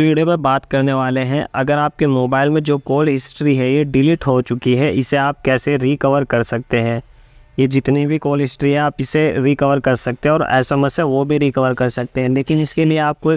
तो वीडियो में बात करने वाले हैं अगर आपके मोबाइल में जो कॉल हिस्ट्री है ये डिलीट हो चुकी है इसे आप कैसे रिकवर कर सकते हैं ये जितनी भी कॉल हिस्ट्री है आप इसे रिकवर कर सकते हैं और एस एम एस है वो भी रिकवर कर सकते हैं लेकिन इसके लिए आपको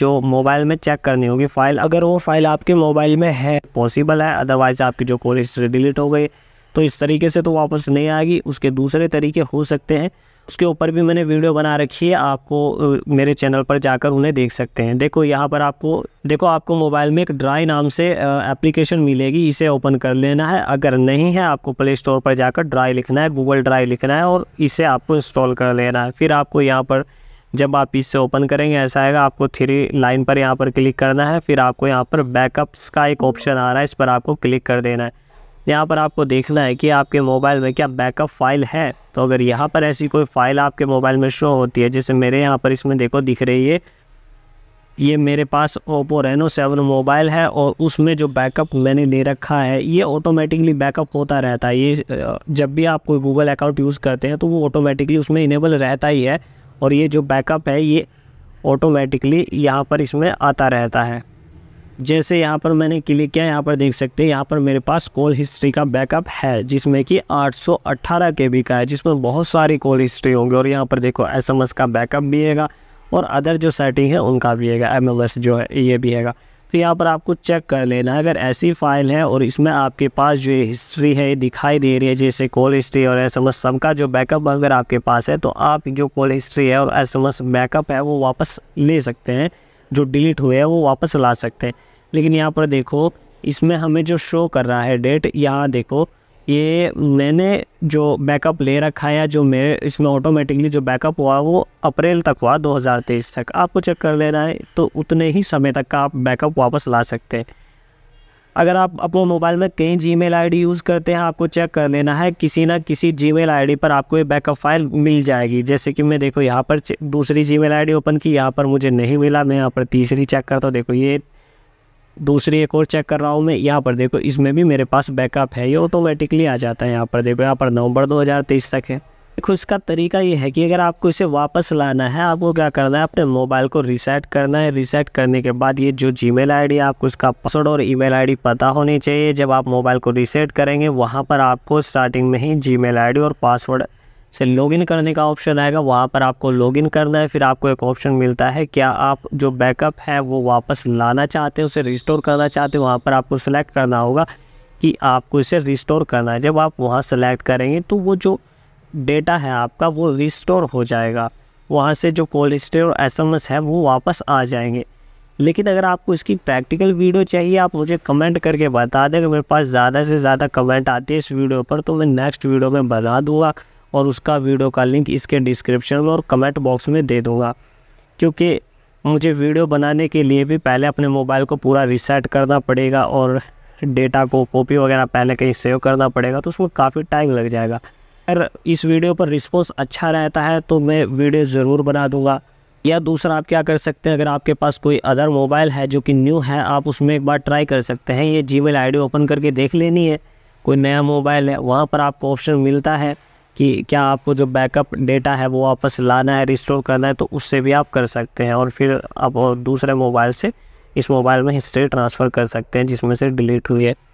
जो मोबाइल में चेक करनी होगी फ़ाइल अगर वो फ़ाइल आपके मोबाइल में है पॉसिबल है अदरवाइज़ आपकी जो कॉल हिस्ट्री डिलीट हो गई तो इस तरीके से तो वापस नहीं आएगी उसके दूसरे तरीके हो सकते हैं उसके ऊपर भी मैंने वीडियो बना रखी है आपको मेरे चैनल पर जाकर उन्हें देख सकते हैं देखो यहाँ पर आपको देखो आपको मोबाइल में एक ड्राई नाम से एप्लीकेशन मिलेगी इसे ओपन कर लेना है अगर नहीं है आपको प्ले स्टोर पर जाकर ड्राई लिखना है गूगल ड्राई लिखना है और इसे आपको इंस्टॉल कर लेना है फिर आपको यहाँ पर जब आप इससे ओपन करेंगे ऐसा आएगा आपको थ्री लाइन पर यहाँ पर क्लिक करना है फिर आपको यहाँ पर बैकअप्स का एक ऑप्शन आ रहा है इस पर आपको क्लिक कर देना है यहाँ पर आपको देखना है कि आपके मोबाइल में क्या बैकअप फ़ाइल है तो अगर यहाँ पर ऐसी कोई फ़ाइल आपके मोबाइल में शो होती है जैसे मेरे यहाँ पर इसमें देखो दिख रही है ये मेरे पास ओप्पो रेनो सेवन मोबाइल है और उसमें जो बैकअप मैंने ले रखा है ये ऑटोमेटिकली बैकअप होता रहता है ये जब भी आप कोई गूगल अकाउंट यूज़ करते हैं तो वो ऑटोमेटिकली उसमें इनेबल रहता ही है और ये जो बैकअप है ये ऑटोमेटिकली यहाँ पर इसमें आता रहता है जैसे यहाँ पर मैंने क्लिक किया यहाँ पर देख सकते हैं यहाँ पर मेरे पास कॉल हिस्ट्री का बैकअप है जिसमें कि 818 बी का है जिसमें बहुत सारी कॉल हिस्ट्री होंगी और यहाँ पर देखो एसएमएस का बैकअप भी हैगा और अदर जो सेटिंग है उनका भी हैगा एम जो है ये भी हैगा तो यहाँ पर आपको चेक कर लेना है अगर ऐसी फाइल है और इसमें आपके पास जो हिस्ट्री है ये दिखाई दे रही है जैसे कॉल हिस्ट्री और एस एम एस का जो बैकअप अगर आपके पास है तो आप जो कॉल हिस्ट्री है और एस एम एस बैकअप है वो वापस ले सकते हैं जो डिलीट हुए हैं वो वापस ला सकते हैं लेकिन यहाँ पर देखो इसमें हमें जो शो कर रहा है डेट यहाँ देखो ये मैंने जो बैकअप ले रखा है जो मेरे इसमें ऑटोमेटिकली जो बैकअप हुआ वो अप्रैल तक हुआ 2023 तक आपको चेक कर लेना है तो उतने ही समय तक का आप बैकअप वापस ला सकते हैं अगर आप अपने मोबाइल में कई जी मेल यूज़ करते हैं आपको चेक कर लेना है किसी ना किसी जी मेल पर आपको ये बैकअप फाइल मिल जाएगी जैसे कि मैं देखो यहाँ पर दूसरी जी मेल ओपन की यहाँ पर मुझे नहीं मिला मैं यहाँ पर तीसरी चेक करता हूँ देखो ये दूसरी एक और चेक कर रहा हूँ मैं यहाँ पर देखो इसमें भी मेरे पास बैकअप है ये ऑटोमेटिकली आ जाता है यहाँ पर देखो यहाँ पर नवंबर 2023 तक है देखो इसका तरीका ये है कि अगर आपको इसे वापस लाना है आपको क्या करना है अपने मोबाइल को रीसेट करना है रीसेट करने के बाद ये जो जी मेल आपको उसका पासवर्ड और ई मेल पता होनी चाहिए जब आप मोबाइल को रीसेट करेंगे वहाँ पर आपको स्टार्टिंग में ही जी मेल और पासवर्ड से लॉगिन करने का ऑप्शन आएगा वहाँ पर आपको लॉगिन करना है फिर आपको एक ऑप्शन मिलता है क्या आप जो बैकअप है वो वापस लाना चाहते हैं उसे रिस्टोर करना चाहते हैं वहाँ पर आपको सेलेक्ट करना होगा कि आपको इसे रिस्टोर करना है जब आप वहाँ सेलेक्ट करेंगे तो वो जो डेटा है आपका वो रिस्टोर हो जाएगा वहाँ से जो कॉल हिस्ट्री और एस है वो वापस आ जाएंगे लेकिन अगर आपको इसकी प्रैक्टिकल वीडियो चाहिए आप मुझे कमेंट करके बता दें कि मेरे पास ज़्यादा से ज़्यादा कमेंट आती है इस वीडियो पर तो मैं नेक्स्ट वीडियो में बना दूँगा और उसका वीडियो का लिंक इसके डिस्क्रिप्शन में और कमेंट बॉक्स में दे दूँगा क्योंकि मुझे वीडियो बनाने के लिए भी पहले अपने मोबाइल को पूरा रिसेट करना पड़ेगा और डेटा को कॉपी वगैरह पहले कहीं सेव करना पड़ेगा तो उसमें काफ़ी टाइम लग जाएगा अगर इस वीडियो पर रिस्पॉन्स अच्छा रहता है तो मैं वीडियो ज़रूर बना दूंगा या दूसरा आप क्या कर सकते हैं अगर आपके पास कोई अदर मोबाइल है जो कि न्यू है आप उसमें एक बार ट्राई कर सकते हैं ये जी मेल ओपन करके देख लेनी है कोई नया मोबाइल है वहाँ पर आपको ऑप्शन मिलता है कि क्या आपको जो बैकअप डेटा है वो वापस लाना है रिस्टोर करना है तो उससे भी आप कर सकते हैं और फिर आप और दूसरे मोबाइल से इस मोबाइल में हिस्ट्री ट्रांसफ़र कर सकते हैं जिसमें से डिलीट हुई है